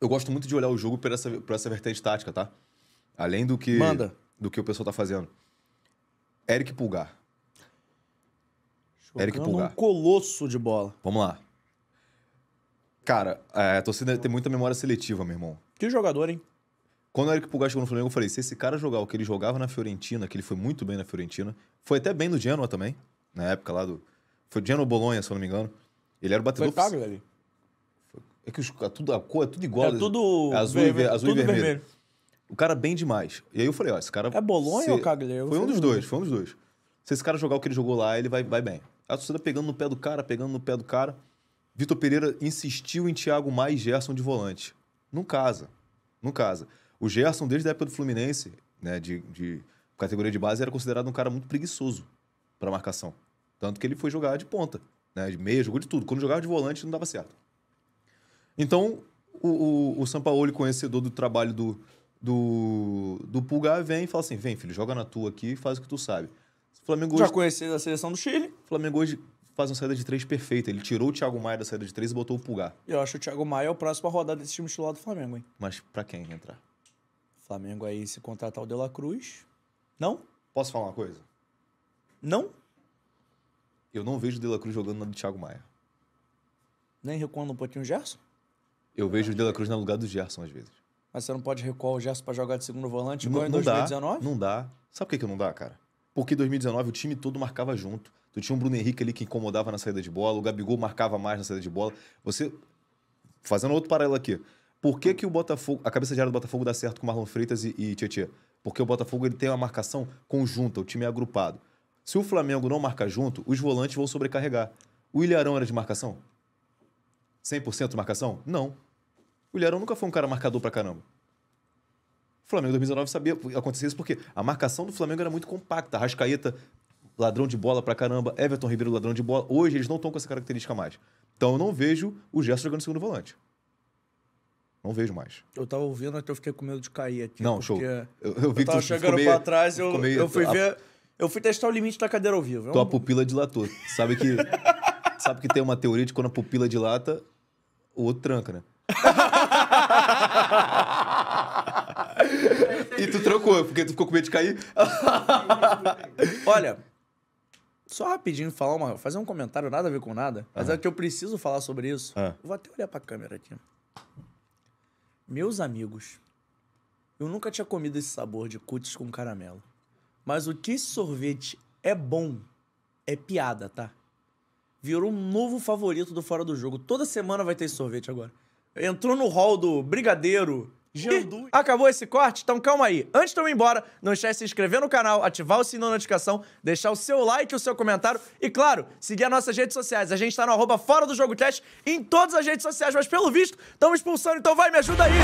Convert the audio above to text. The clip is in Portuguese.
eu gosto muito de olhar o jogo por essa, por essa vertente tática, tá? Além do que. Manda. Do que o pessoal tá fazendo. Eric Pulgar. Jogando Eric Pulgar. um colosso de bola. Vamos lá. Cara, é, a torcida tem muita memória seletiva, meu irmão. Que jogador, hein? Quando o Eric Pulgar chegou no Flamengo, eu falei: se esse cara jogar o que ele jogava na Fiorentina, que ele foi muito bem na Fiorentina, foi até bem no Genoa também, na época lá do. Foi Genoa Bolonha, se eu não me engano. Ele era o batedor. Foi Fábio, é que os, tudo, a cor é tudo igual. É tudo azul, vermelho, e, azul tudo e vermelho. vermelho. O cara é bem demais. E aí eu falei, ó, esse cara... É Bolonha se... ou Cagliari? Foi um dos dois, foi um dos dois. Se esse cara jogar o que ele jogou lá, ele vai, vai bem. A torcida pegando no pé do cara, pegando no pé do cara. Vitor Pereira insistiu em Thiago mais e Gerson de volante. Não casa. Não casa. O Gerson, desde a época do Fluminense, né, de, de categoria de base, era considerado um cara muito preguiçoso para marcação. Tanto que ele foi jogar de ponta, né, de meia, jogou de tudo. Quando jogava de volante, não dava certo. Então, o, o, o Sampaoli, conhecedor do trabalho do, do, do Pulgar, vem e fala assim: vem, filho, joga na tua aqui e faz o que tu sabe. Flamengo Já hoje, conheci a seleção do Chile. O Flamengo hoje faz uma saída de três perfeita. Ele tirou o Thiago Maia da saída de três e botou o Pulgar. Eu acho que o Thiago Maia é o próximo a rodar desse time estilado do Flamengo, hein? Mas pra quem entrar? Flamengo aí se contratar o De La Cruz. Não? Posso falar uma coisa? Não? Eu não vejo o De La Cruz jogando no Thiago Maia. Nem recuando um pouquinho o Gerson? Eu vejo o De La Cruz no lugar do Gerson às vezes. Mas você não pode recuar o Gerson para jogar de segundo volante igual não, em 2019? Dá, não dá. Sabe por que, que não dá, cara? Porque em 2019 o time todo marcava junto. Tu tinha um Bruno Henrique ali que incomodava na saída de bola, o Gabigol marcava mais na saída de bola. Você. Fazendo outro paralelo aqui. Por que, que o Botafogo, a cabeça de área do Botafogo dá certo com Marlon Freitas e, e Tietchan? Porque o Botafogo ele tem uma marcação conjunta, o time é agrupado. Se o Flamengo não marcar junto, os volantes vão sobrecarregar. O Ilharão era de marcação? 100% de marcação? Não. O Ilharão nunca foi um cara marcador pra caramba. O Flamengo 2019 sabia acontecer isso porque a marcação do Flamengo era muito compacta. Rascaeta, ladrão de bola pra caramba. Everton Ribeiro, ladrão de bola. Hoje eles não estão com essa característica mais. Então eu não vejo o Gerson jogando segundo volante. Não vejo mais. Eu tava ouvindo, até eu fiquei com medo de cair aqui. Não, show. Eu, eu vi eu tava que chegando meio, pra trás, eu, meio, eu fui a, ver. Eu fui testar o limite da cadeira ao vivo. É Tua pupila dilatou. Sabe que, sabe que tem uma teoria de quando a pupila dilata, o outro tranca, né? e tu trocou? porque tu ficou com medo de cair. Olha, só rapidinho falar uma, fazer um comentário nada a ver com nada, mas uhum. é que eu preciso falar sobre isso. Uhum. Vou até olhar para a câmera aqui. Meus amigos, eu nunca tinha comido esse sabor de cutis com caramelo. Mas o que esse sorvete é bom é piada, tá? Virou um novo favorito do Fora do Jogo. Toda semana vai ter sorvete agora entrou no hall do Brigadeiro. Jandu. Acabou esse corte? Então calma aí. Antes de eu ir embora, não esquece de se inscrever no canal, ativar o sininho da notificação, deixar o seu like, o seu comentário e, claro, seguir as nossas redes sociais. A gente tá no arroba fora do jogo cast em todas as redes sociais, mas pelo visto, estão expulsando, então vai, me ajuda aí!